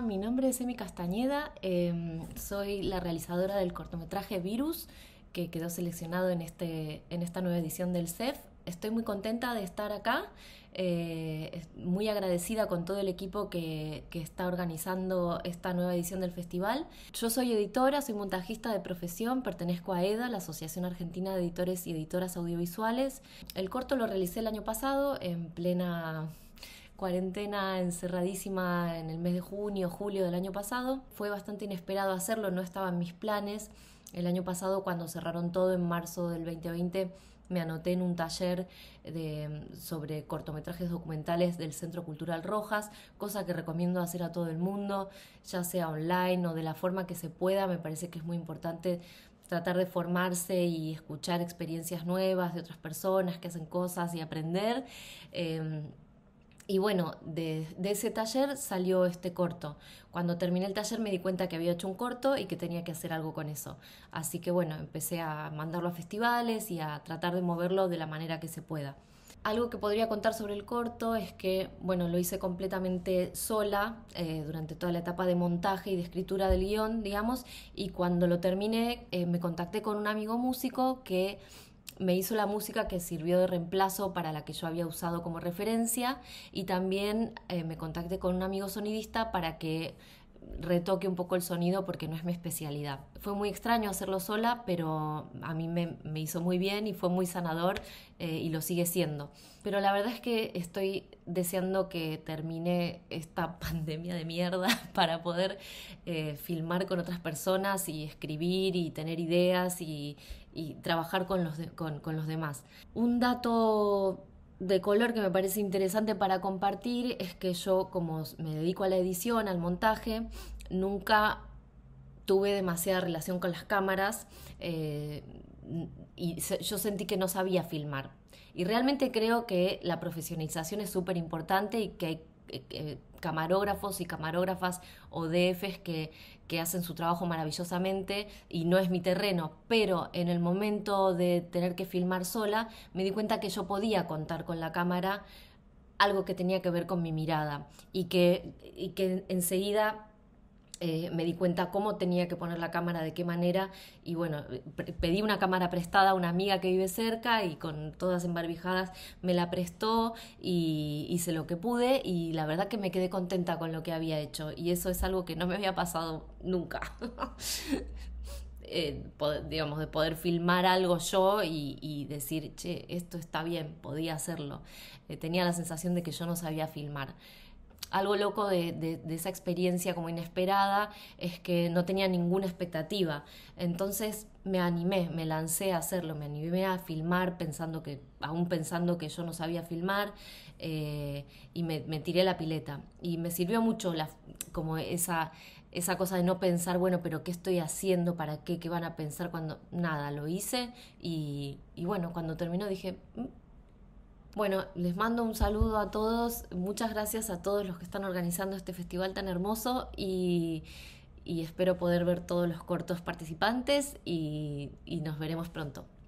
mi nombre es Emi Castañeda, em, soy la realizadora del cortometraje Virus, que quedó seleccionado en, este, en esta nueva edición del CEF. Estoy muy contenta de estar acá, eh, muy agradecida con todo el equipo que, que, está organizando esta nueva edición del festival. Yo soy editora, soy montajista de profesión, pertenezco a EDA, la Asociación Argentina de Editores y Editoras Audiovisuales. El corto lo realicé el año pasado en plena cuarentena encerradísima en el mes de junio, julio del año pasado. Fue bastante inesperado hacerlo, no estaba en mis planes. El año pasado, cuando cerraron todo en marzo del 2020, me anoté en un taller sobre cortometrajes documentales del Centro Cultural Rojas, cosa que recomiendo hacer a todo el mundo, ya sea online o de la forma que se pueda. Me parece que es muy importante tratar de formarse y escuchar experiencias nuevas de otras personas que hacen cosas y aprender. Em, y bueno, de, ese taller salió este corto. Cuando terminé el taller me di cuenta que había hecho un corto y que tenía que hacer algo con eso. Así que bueno, empecé a mandarlo a festivales y a tratar de moverlo de la manera que se pueda. Algo que podría contar sobre el corto es que, bueno, lo hice completamente sola eh, durante toda la etapa de montaje y de escritura del guión, digamos, y cuando lo terminé eh, me contacté con un amigo músico que me hizo la música que sirvió de reemplazo para la que yo había usado como referencia y también eh, me contacté con un amigo sonidista para que retoque un poco el sonido porque no es mi especialidad. Fue muy extraño hacerlo sola, pero a mí me, hizo muy bien y fue muy sanador eh, y lo sigue siendo. Pero la verdad es que estoy deseando que termine esta pandemia de mierda para poder eh, filmar con otras personas y escribir y tener ideas y, trabajar con los, con, con los demás. Un dato de color que me parece interesante para compartir es que yo, como me dedico a la edición, al montaje, nunca tuve demasiada relación con las cámaras eh, y yo sentí que no sabía filmar. Y realmente creo que la profesionalización es súper importante y que hay eh, eh, camarógrafos y camarógrafas o DFs que, hacen su trabajo maravillosamente y no es mi terreno, pero en el momento de tener que filmar sola me di cuenta que yo podía contar con la cámara algo que tenía que ver con mi mirada y que, y que enseguida eh, me di cuenta cómo tenía que poner la cámara, de qué manera, y bueno, pedí una cámara prestada a una amiga que vive cerca y con todas embarbijadas me la prestó y hice lo que pude y la verdad que me quedé contenta con lo que había hecho y eso es algo que no me había pasado nunca. Eh, digamos, de poder filmar algo yo y, decir, che, esto está bien, podía hacerlo. Eh, tenía la sensación de que yo no sabía filmar algo loco de, esa experiencia como inesperada es que no tenía ninguna expectativa. Entonces me animé, me lancé a hacerlo, me animé a filmar pensando que, aún pensando que yo no sabía filmar, eh, y me, tiré la pileta. Y me sirvió mucho la, como esa, esa cosa de no pensar, bueno, pero ¿qué estoy haciendo? ¿Para qué? ¿Qué van a pensar cuando...? Nada, lo hice y bueno, cuando terminó dije, mm, bueno, les mando un saludo a todos. Muchas gracias a todos los que están organizando este festival tan hermoso y, espero poder ver todos los cortos participantes y nos veremos pronto.